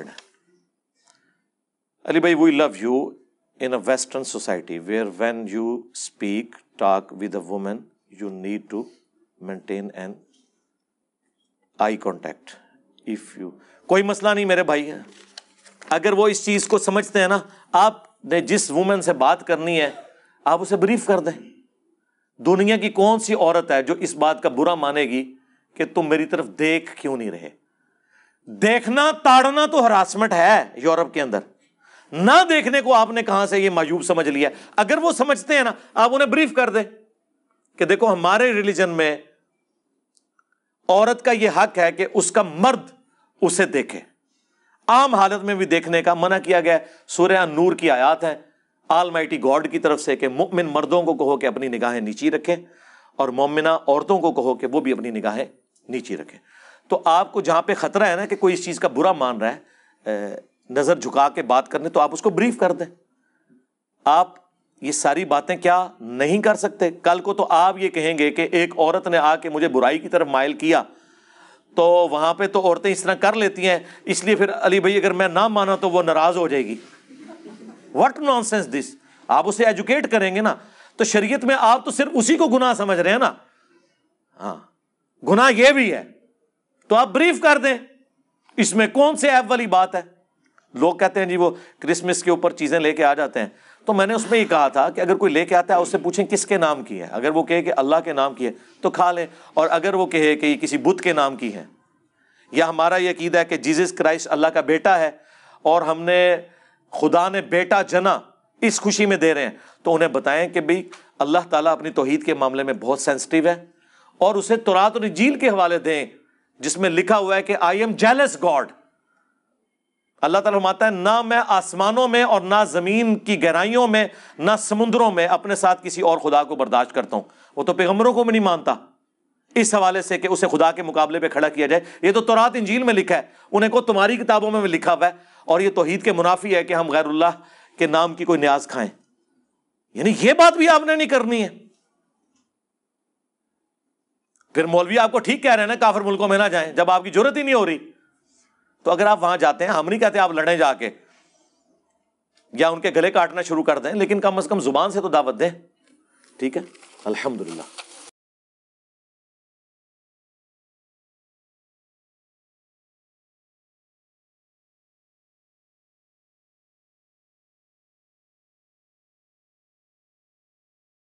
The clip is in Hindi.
accepted. Ali bhai, we love you in a Western society where when you speak, talk with a woman, you need to maintain an eye contact if you कोई मसला नहीं मेरे भाई है अगर वो इस चीज को समझते हैं ना आपने जिस वुमेन से बात करनी है आप उसे ब्रीफ कर दें दुनिया की कौन सी औरत है जो इस बात का बुरा मानेगी कि तुम मेरी तरफ देख क्यों नहीं रहे देखना ताड़ना तो हरासमेंट है यूरोप के अंदर ना देखने को आपने कहां से ये मायूब समझ लिया अगर वो समझते हैं ना आप उन्हें ब्रीफ कर दे कि देखो हमारे रिलीजन में औरत का ये हक है कि उसका मर्द उसे देखे आम हालत में भी देखने का मना किया गया सूर्य नूर की आयात है आल माइटी गॉड की तरफ से कि मुमिन मर्दों को कहो कि अपनी निगाहें नीची रखें और मोमिना औरतों को कहो कि वो भी अपनी निगाहें नीची रखें तो आपको जहां पे खतरा है ना कि कोई इस चीज़ का बुरा मान रहा है नज़र झुका के बात करने तो आप उसको ब्रीफ कर दें आप ये सारी बातें क्या नहीं कर सकते कल को तो आप ये कहेंगे कि एक औरत ने आके मुझे बुराई की तरफ माइल किया तो वहां पे तो औरतें इस तरह कर लेती हैं इसलिए फिर अली भाई अगर मैं ना माना तो वो नाराज़ हो जाएगी वट नॉन सेंस दिस आप उसे एजुकेट करेंगे ना तो शरीयत में आप तो सिर्फ उसी को गुनाह समझ रहे हैं ना हाँ गुनाह यह भी है तो आप ब्रीफ कर दें इसमें कौन से ऐप वाली बात है लोग कहते हैं जी वो क्रिसमस के ऊपर चीज़ें लेके आ जाते हैं तो मैंने उसमें ही कहा था कि अगर कोई लेके आता है उससे पूछें किसके नाम की है अगर वो कहे कि अल्लाह के नाम की है तो खा लें और अगर वो कहे कि ये किसी बुद्ध के नाम की है या हमारा ये अकीदा है कि जीसस क्राइस्ट अल्लाह का बेटा है और हमने खुदा ने बेटा जना इस खुशी में दे रहे हैं तो उन्हें बताएं कि भाई अल्लाह ताला अपनी तोहहीद के मामले में बहुत सेंसिटिव है और उसे तुरात और झील के हवाले दें जिसमें लिखा हुआ है कि I am jealous God Allah ताला फरमाता है ना मैं आसमानों में और ना ज़मीन की गहराइयों में ना समुद्रों में अपने साथ किसी और खुदा को बर्दाश्त करता हूं वो तो पैगम्बरों को भी नहीं मानता इस हवाले से कि उसे खुदा के मुकाबले पे खड़ा किया जाए ये तो तौरात इंजील में लिखा है उन्हें को तुम्हारी किताबों में भी लिखा हुआ है और ये तोहहीद के मुनाफी है कि हम गैरुल्लाह के नाम की कोई न्याज खाएं यानी ये बात भी आपने नहीं करनी है फिर मौलवी आपको ठीक कह रहे हैं ना काफर मुल्कों में ना जाएं जब आपकी जरूरत ही नहीं हो रही तो अगर आप वहां जाते हैं हम नहीं कहते आप लड़ें जाके या उनके गले काटना शुरू कर दें लेकिन कम अज कम जुबान से तो दावत दें ठीक है अल्हम्दुलिल्लाह